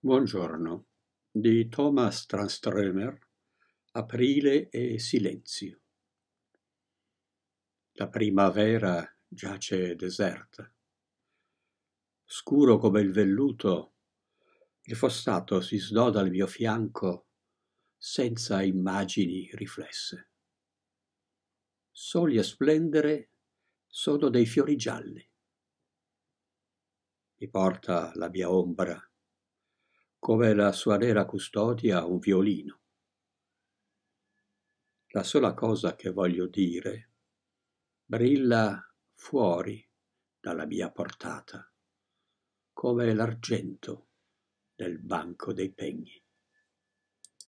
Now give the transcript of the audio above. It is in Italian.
Buongiorno di Thomas Tranströmer Aprile e silenzio La primavera giace deserta. Scuro come il velluto, il fossato si snoda al mio fianco senza immagini riflesse. Soli a splendere sono dei fiori gialli. Mi porta la mia ombra come la sua nera custodia un violino. La sola cosa che voglio dire brilla fuori dalla mia portata, come l'argento del banco dei pegni.